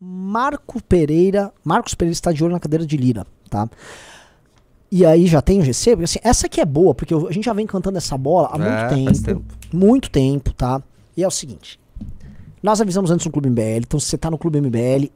Marco Pereira, Marcos Pereira está de olho na cadeira de Lira, tá? E aí já tem o GC, porque assim, essa aqui é boa, porque a gente já vem cantando essa bola há muito é, tempo, tempo, Muito tempo, tá? E é o seguinte. Nós avisamos antes no Clube MBL, então se você tá no Clube MBL,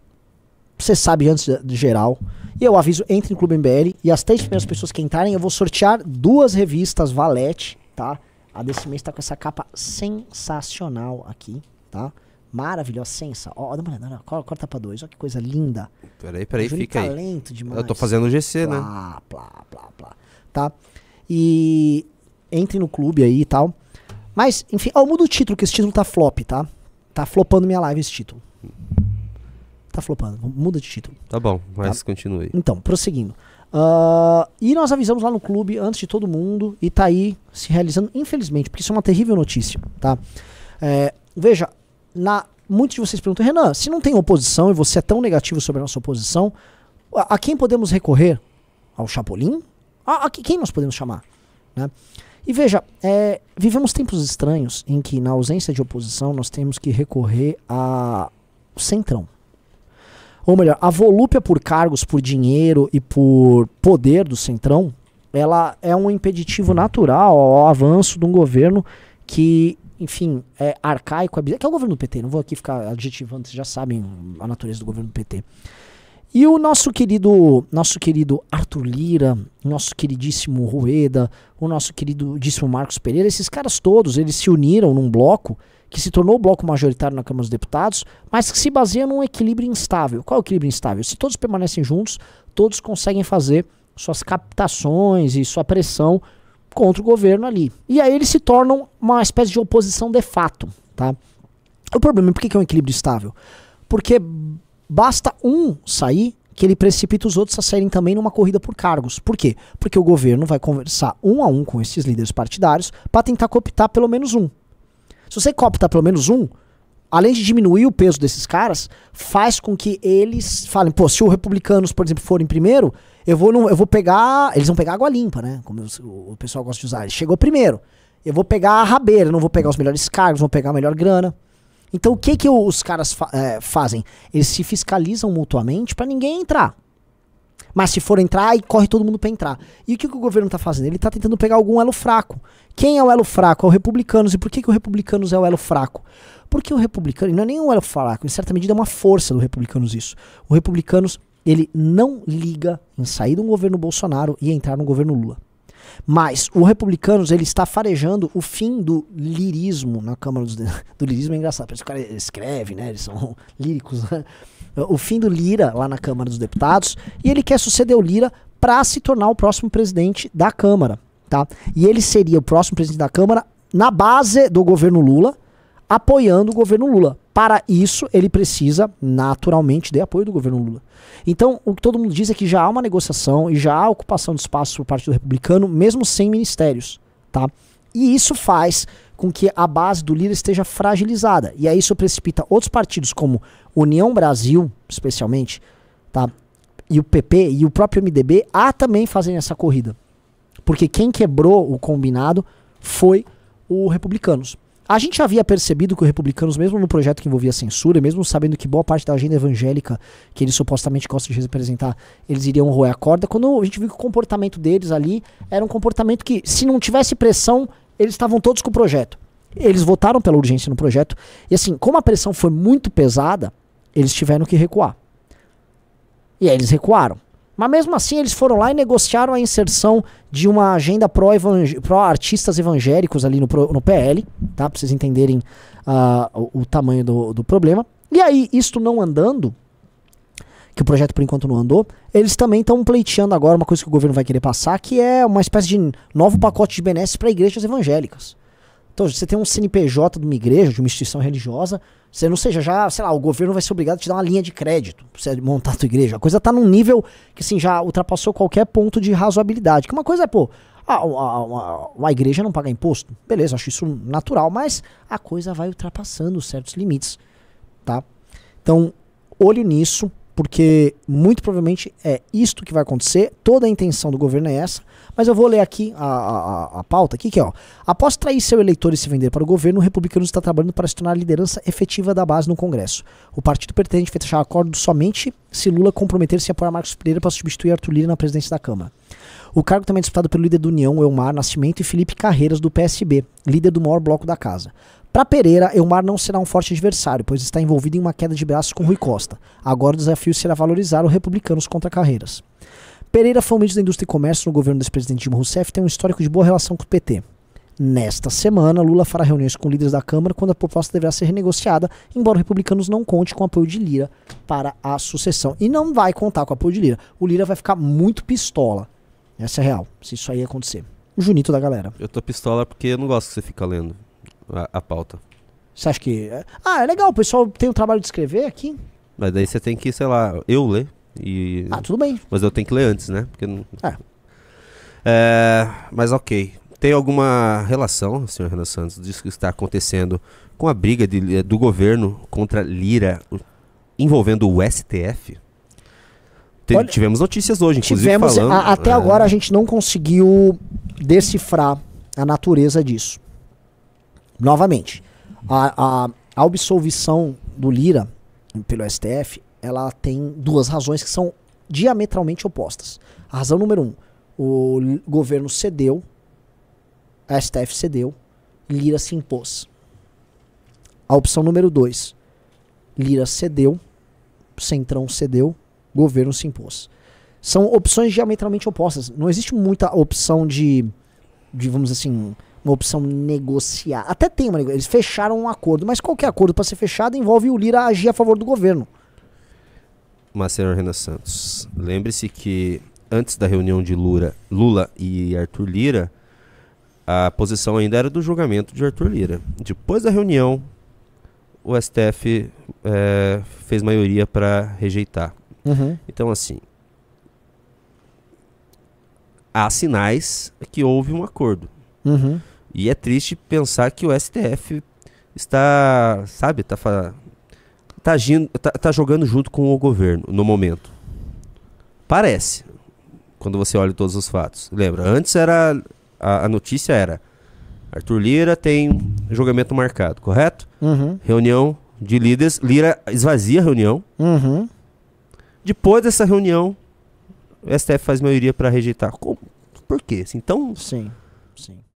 você sabe antes de geral. E eu aviso, entre no Clube MBL e as três primeiras pessoas que entrarem, eu vou sortear duas revistas Valete, tá? A desse mês tá com essa capa sensacional aqui, tá? maravilhosa, sensa. Ó, dá uma olhada, corta pra dois, olha que coisa linda. Peraí, peraí, Júlio fica talento aí. demais. Eu tô fazendo o GC, né? plá, né? Plá, plá, plá. Tá? E entre no clube aí e tal. Mas, enfim, ó, muda o título, que esse título tá flop, tá? Tá flopando minha live esse título. Tá flopando, muda de título. Tá bom, mas tá? continue. Então, prosseguindo. Uh, e nós avisamos lá no clube, antes de todo mundo, e tá aí se realizando, infelizmente, porque isso é uma terrível notícia, tá? É, veja, na, muitos de vocês perguntam, Renan, se não tem oposição e você é tão negativo sobre a nossa oposição, a, a quem podemos recorrer? Ao Chapolin? A, a quem nós podemos chamar? Né? E veja, é, vivemos tempos estranhos em que, na ausência de oposição, nós temos que recorrer ao centrão. Ou melhor, a volúpia por cargos, por dinheiro e por poder do centrão, ela é um impeditivo natural ao avanço de um governo que enfim, é, arcaico, é que é o governo do PT. Não vou aqui ficar adjetivando, vocês já sabem a natureza do governo do PT. E o nosso querido, nosso querido Arthur Lira, nosso queridíssimo Rueda, o nosso queridíssimo Marcos Pereira, esses caras todos, eles se uniram num bloco que se tornou o bloco majoritário na Câmara dos Deputados, mas que se baseia num equilíbrio instável. Qual é o equilíbrio instável? Se todos permanecem juntos, todos conseguem fazer suas captações e sua pressão contra o governo ali. E aí eles se tornam uma espécie de oposição de fato, tá? O problema é por que é um equilíbrio estável? Porque basta um sair que ele precipita os outros a saírem também numa corrida por cargos. Por quê? Porque o governo vai conversar um a um com esses líderes partidários para tentar cooptar pelo menos um. Se você coopta pelo menos um, além de diminuir o peso desses caras, faz com que eles falem, pô, se os republicanos, por exemplo, forem primeiro, eu vou, eu vou pegar. Eles vão pegar água limpa, né? Como o, o pessoal gosta de usar. Ele chegou primeiro. Eu vou pegar a rabeira, não vou pegar os melhores cargos, vou pegar a melhor grana. Então o que que os caras fa é, fazem? Eles se fiscalizam mutuamente para ninguém entrar. Mas se for entrar, aí corre todo mundo para entrar. E o que, que o governo está fazendo? Ele está tentando pegar algum elo fraco. Quem é o elo fraco? É o Republicanos. E por que, que o Republicanos é o elo fraco? Porque o Republicano, não é nem um elo fraco, em certa medida é uma força do Republicanos isso. O Republicanos, ele não liga em sair de um governo Bolsonaro e entrar no governo Lula. Mas o Republicanos ele está farejando o fim do lirismo na Câmara dos Do lirismo é engraçado, porque esse que o cara escreve, né? Eles são líricos. Né? O fim do Lira lá na Câmara dos Deputados. E ele quer suceder o Lira para se tornar o próximo presidente da Câmara. Tá? E ele seria o próximo presidente da Câmara na base do governo Lula apoiando o governo Lula. Para isso, ele precisa, naturalmente, de apoio do governo Lula. Então, o que todo mundo diz é que já há uma negociação e já há ocupação de espaço por parte do republicano, mesmo sem ministérios, tá? E isso faz com que a base do líder esteja fragilizada. E aí isso precipita outros partidos, como União Brasil, especialmente, tá? E o PP e o próprio MDB, a também fazerem essa corrida. Porque quem quebrou o combinado foi o Republicanos. A gente havia percebido que os republicanos, mesmo no projeto que envolvia censura, mesmo sabendo que boa parte da agenda evangélica que eles supostamente gostam de representar, eles iriam roer a corda, quando a gente viu que o comportamento deles ali era um comportamento que, se não tivesse pressão, eles estavam todos com o projeto. Eles votaram pela urgência no projeto, e assim, como a pressão foi muito pesada, eles tiveram que recuar. E aí eles recuaram. Mas mesmo assim, eles foram lá e negociaram a inserção de uma agenda pró-artistas -evang evangélicos ali no, no, PL, tá? Pra vocês entenderem uh, o, o, tamanho do, do problema. E aí, isto não andando, que o projeto por enquanto não andou, eles também estão pleiteando agora uma coisa que o governo vai querer passar, que é uma espécie de novo pacote de benesses para igrejas evangélicas. Então, você tem um CNPJ de uma igreja, de uma instituição religiosa, você não seja já, sei lá, o governo vai ser obrigado a te dar uma linha de crédito pra você montar a tua igreja. A coisa tá num nível que, assim, já ultrapassou qualquer ponto de razoabilidade. Que uma coisa é, pô, a, a, a, igreja não paga imposto. Beleza, acho isso natural, mas a coisa vai ultrapassando certos limites, tá? Então, olho nisso porque muito provavelmente é isto que vai acontecer, toda a intenção do governo é essa, mas eu vou ler aqui a, a, a pauta aqui, que é, ó, após trair seu eleitor e se vender para o governo, o republicano está trabalhando para se tornar a liderança efetiva da base no Congresso. O partido pretende fechar acordo somente se Lula comprometer-se a apoiar Marcos Pereira para substituir Arthur Lira na presidência da Câmara. O cargo também é disputado pelo líder do União, Elmar Nascimento, e Felipe Carreiras, do PSB, líder do maior bloco da casa. Para Pereira, Elmar não será um forte adversário, pois está envolvido em uma queda de braço com Rui Costa. Agora o desafio será valorizar os republicanos contra Carreiras. Pereira foi um ministro da Indústria e Comércio no governo do ex-presidente Dilma Rousseff e tem um histórico de boa relação com o PT. Nesta semana, Lula fará reuniões com líderes da Câmara quando a proposta deverá ser renegociada, embora os republicanos não conte com o apoio de Lira para a sucessão. E não vai contar com o apoio de Lira. O Lira vai ficar muito pistola. Essa é real, se isso aí acontecer. O Junito da galera. Eu tô pistola porque eu não gosto que você fica lendo a, a pauta. Você acha que. É? Ah, é legal, o pessoal tem o trabalho de escrever aqui. Mas daí você tem que, sei lá, eu ler. E... Ah, tudo bem. Mas eu tenho que ler antes, né? Porque não... é. é. Mas ok. Tem alguma relação, senhor Renan Santos, disso que está acontecendo com a briga de, eh, do governo contra Lira envolvendo o STF? Olha, tivemos notícias hoje, inclusive. Tivemos, falando, a, até é... agora a gente não conseguiu decifrar a natureza disso novamente, a, a, a absolvição do Lira pelo STF, ela tem duas razões que são diametralmente opostas. A razão número um, o governo cedeu, a STF cedeu, Lira se impôs. A opção número dois, Lira cedeu, Centrão cedeu, governo se impôs. São opções diametralmente opostas. Não existe muita opção de, de vamos assim, uma opção negociar. Até tem uma Eles fecharam um acordo, mas qualquer é acordo para ser fechado envolve o Lira agir a favor do governo. Marcelo Renan Santos, lembre-se que antes da reunião de Lula, Lula e Arthur Lira, a posição ainda era do julgamento de Arthur Lira. Depois da reunião, o STF é, eh, fez maioria para rejeitar. Uhum. Então, assim, há sinais que houve um acordo. Uhum. E é triste pensar que o STF está, sabe, está tá agindo, tá, tá jogando junto com o governo no momento. Parece, quando você olha todos os fatos. Lembra, antes era a, a notícia era Arthur Lira tem julgamento marcado, correto? Uhum. Reunião de líderes, Lira esvazia a reunião. Uhum. Depois dessa reunião, o STF faz maioria para rejeitar. Como? Por quê? Então, sim, sim.